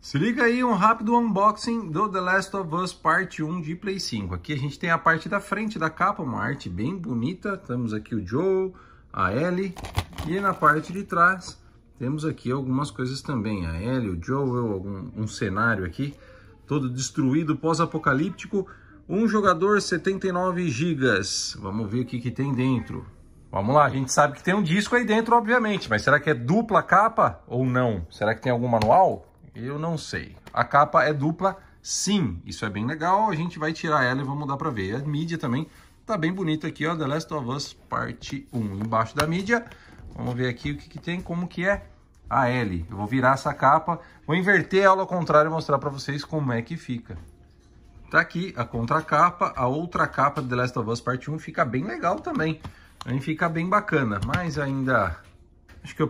Se liga aí um rápido unboxing do The Last of Us Parte 1 de Play 5. Aqui a gente tem a parte da frente da capa, uma arte bem bonita. Temos aqui o Joe, a Ellie e na parte de trás temos aqui algumas coisas também. A Ellie, o Joel, algum, um cenário aqui todo destruído, pós-apocalíptico. Um jogador, 79 gigas. Vamos ver o que, que tem dentro. Vamos lá, a gente sabe que tem um disco aí dentro, obviamente, mas será que é dupla capa ou não? Será que tem algum manual? Eu não sei. A capa é dupla, sim. Isso é bem legal. A gente vai tirar ela e vamos dar para ver. A mídia também tá bem bonita aqui, ó. The Last of Us Parte 1. Embaixo da mídia, vamos ver aqui o que, que tem, como que é a L. Eu vou virar essa capa, vou inverter ela ao contrário e mostrar para vocês como é que fica. Tá aqui a contracapa, a outra capa de The Last of Us Parte 1 fica bem legal também. Aí fica bem bacana, mas ainda acho que eu